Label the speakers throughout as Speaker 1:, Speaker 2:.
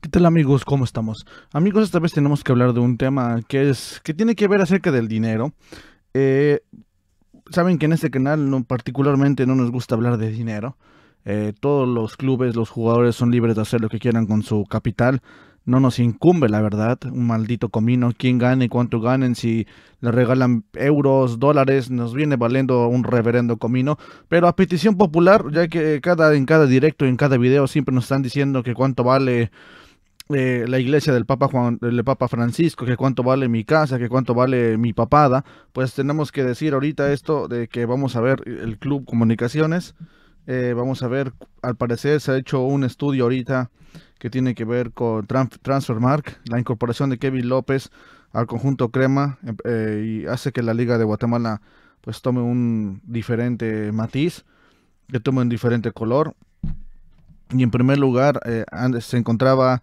Speaker 1: ¿Qué tal amigos? ¿Cómo estamos? Amigos, esta vez tenemos que hablar de un tema que es que tiene que ver acerca del dinero. Eh, Saben que en este canal particularmente no nos gusta hablar de dinero. Eh, todos los clubes, los jugadores son libres de hacer lo que quieran con su capital no nos incumbe, la verdad. Un maldito comino, quién gane, cuánto ganen, si le regalan euros, dólares, nos viene valiendo un reverendo comino. Pero a petición popular, ya que cada, en cada directo, en cada video, siempre nos están diciendo que cuánto vale eh, la iglesia del Papa, Juan, del Papa Francisco, que cuánto vale mi casa, que cuánto vale mi papada, pues tenemos que decir ahorita esto de que vamos a ver el Club Comunicaciones. Eh, vamos a ver, al parecer se ha hecho un estudio ahorita que tiene que ver con mark la incorporación de Kevin López al conjunto Crema em, eh, y hace que la Liga de Guatemala pues tome un diferente matiz, que tome un diferente color. Y en primer lugar eh, se encontraba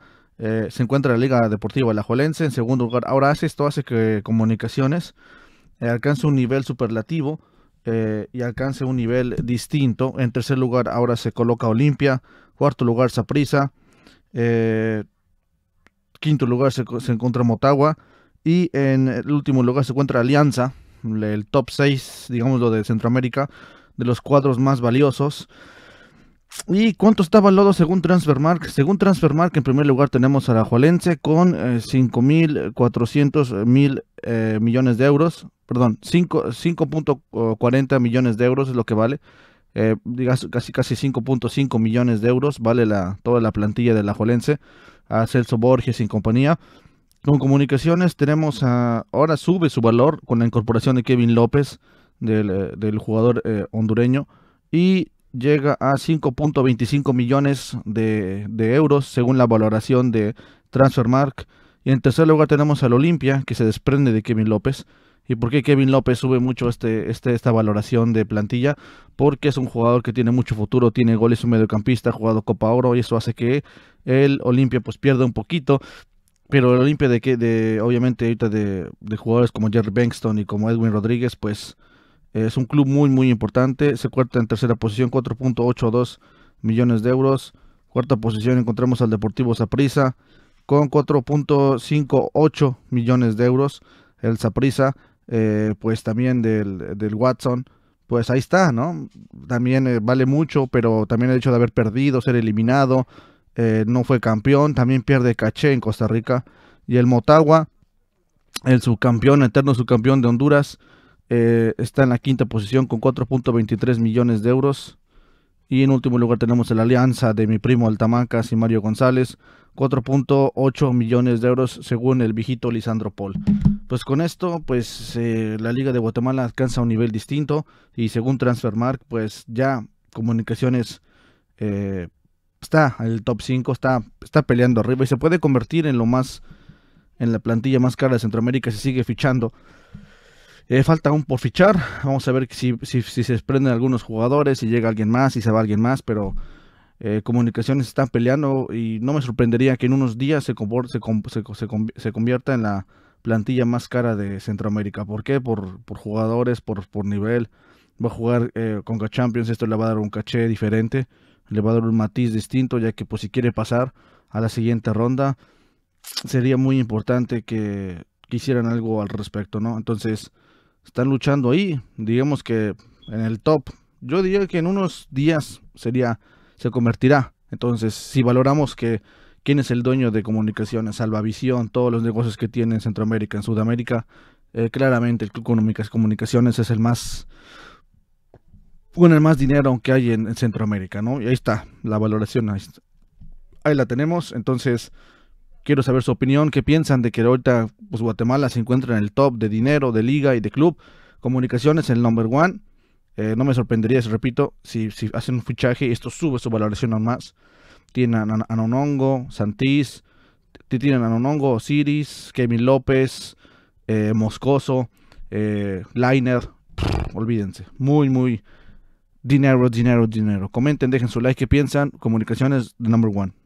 Speaker 1: se encuentra la Liga Deportiva La Jolense. En segundo lugar, ahora hace esto hace que Comunicaciones alcance un nivel superlativo eh, y alcance un nivel distinto. En tercer lugar ahora se coloca Olimpia, cuarto lugar Saprisa, eh, quinto lugar se, se, encuentra Motagua y en el último lugar se encuentra Alianza, el top 6, digamos lo de Centroamérica, de los cuadros más valiosos. ¿Y cuánto estaba valorado lodo según Transfermark? Según Transfermark, en primer lugar tenemos a la Jolense con 5.400 eh, eh, millones de euros. Perdón, 5.40 millones de euros es lo que vale. Eh, casi casi 5.5 millones de euros vale la, toda la plantilla de la Jolense. A Celso Borges y compañía. Con comunicaciones tenemos a... Ahora sube su valor con la incorporación de Kevin López, del, del jugador hondureño. Y llega a 5.25 millones de, de, euros según la valoración de Transfermark. Y en tercer lugar tenemos al Olimpia, que se desprende de Kevin López. ¿Y por qué Kevin López sube mucho este, este, esta valoración de plantilla? Porque es un jugador que tiene mucho futuro, tiene goles, un mediocampista, ha jugado Copa Oro y eso hace que el Olimpia pues pierda un poquito. Pero el Olimpia de que de, obviamente ahorita de, de jugadores como Jerry Bengston y como Edwin Rodríguez, pues es un club muy, muy importante. Se cuarta en tercera posición, 4.82 millones de euros. Cuarta posición encontramos al Deportivo Saprissa con 4.58 millones de euros. El Saprissa, eh, pues también del, Watson, pues ahí está, ¿no? También eh, vale mucho, pero también el hecho de haber perdido, ser eliminado, eh, no fue campeón, también pierde caché en Costa Rica. Y el Motagua, el subcampeón, eterno subcampeón de Honduras, eh, está en la quinta posición con 4.23 millones de euros. Y en último lugar tenemos la alianza de mi primo Altamancas y Mario González, 4.8 millones de euros según el viejito Lisandro Paul. Pues con esto, pues eh, la Liga de Guatemala alcanza un nivel distinto y según Transfermark, pues ya Comunicaciones eh, está en el top 5, está, está peleando arriba y se puede convertir en lo más, en la plantilla más cara de Centroamérica si sigue fichando. Eh, falta aún por fichar. Vamos a ver si, se desprenden algunos jugadores, si llega alguien más, si se va alguien más, pero eh, comunicaciones están peleando y no me sorprendería que en unos días se, se, se, convierta en la plantilla más cara de Centroamérica. ¿Por qué? Por, jugadores, por, por nivel. Va a jugar eh, con Champions, esto le va a dar un caché diferente, le va a dar un matiz distinto, ya que pues si quiere pasar a la siguiente ronda, sería muy importante que, que hicieran algo al respecto, ¿no? Entonces, están luchando ahí, digamos que en el top. Yo diría que en unos días sería, se convertirá. Entonces, si valoramos que quién es el dueño de comunicaciones, Salvavisión, todos los negocios que tiene en Centroamérica, en Sudamérica, eh, claramente el Club Comunicaciones es el más con el más dinero que hay en, Centroamérica, ¿no? Y ahí está, la valoración, ahí la tenemos, entonces Quiero saber su opinión, qué piensan de que ahorita pues, Guatemala se encuentra en el top de dinero, de liga y de club. Comunicaciones, el number one. Eh, no me sorprendería, se repito, si, hacen un fichaje y esto sube su valoración aún más. Tienen a, Nonongo, Santís, tienen a Nonongo, Osiris, Kevin López, eh, Moscoso, eh, Liner. olvídense, muy, muy dinero, dinero, dinero. Comenten, dejen su like, qué piensan. Comunicaciones, el number one.